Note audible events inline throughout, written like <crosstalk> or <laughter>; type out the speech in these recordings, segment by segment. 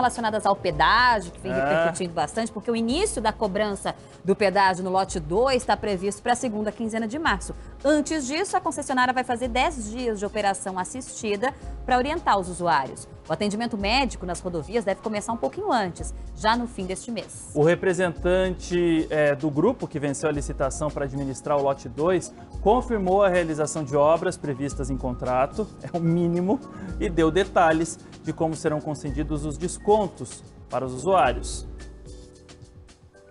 relacionadas ao pedágio, que vem é. repercutindo bastante, porque o início da cobrança do pedágio no lote 2 está previsto para a segunda quinzena de março. Antes disso, a concessionária vai fazer 10 dias de operação assistida para orientar os usuários. O atendimento médico nas rodovias deve começar um pouquinho antes, já no fim deste mês. O representante é, do grupo que venceu a licitação para administrar o lote 2 confirmou a realização de obras previstas em contrato, <laughs> é o mínimo, e deu detalhes de como serão concedidos os descontos para os usuários.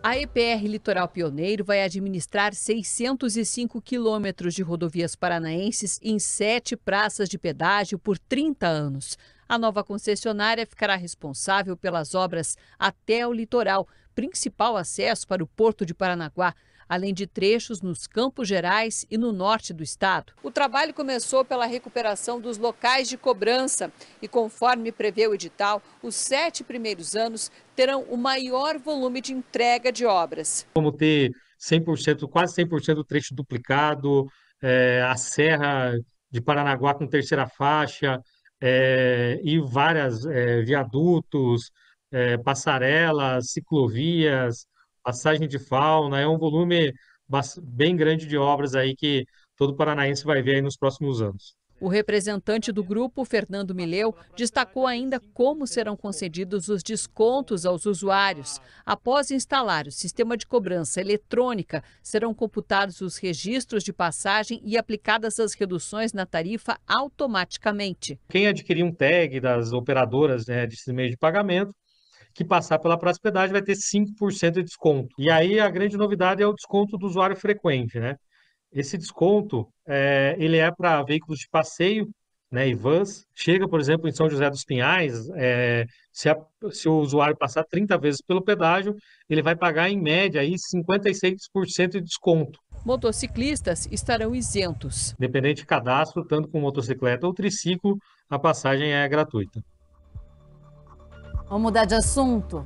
A EPR Litoral Pioneiro vai administrar 605 quilômetros de rodovias paranaenses em sete praças de pedágio por 30 anos. A nova concessionária ficará responsável pelas obras até o litoral, principal acesso para o Porto de Paranaguá, além de trechos nos Campos Gerais e no norte do estado. O trabalho começou pela recuperação dos locais de cobrança e, conforme prevê o edital, os sete primeiros anos terão o maior volume de entrega de obras. Como ter 100%, quase 100% do trecho duplicado, é, a Serra de Paranaguá com terceira faixa, é, e várias é, viadutos, é, passarelas, ciclovias, passagem de fauna. É um volume bem grande de obras aí que todo paranaense vai ver nos próximos anos. O representante do grupo, Fernando Mileu, destacou ainda como serão concedidos os descontos aos usuários. Após instalar o sistema de cobrança eletrônica, serão computados os registros de passagem e aplicadas as reduções na tarifa automaticamente. Quem adquirir um tag das operadoras né, de meios de pagamento, que passar pela praça de vai ter 5% de desconto. E aí a grande novidade é o desconto do usuário frequente, né? Esse desconto, é, ele é para veículos de passeio, né, e vans. Chega, por exemplo, em São José dos Pinhais, é, se, a, se o usuário passar 30 vezes pelo pedágio, ele vai pagar, em média, aí 56% de desconto. Motociclistas estarão isentos. Dependente de cadastro, tanto com motocicleta ou triciclo, a passagem é gratuita. Vamos mudar de assunto.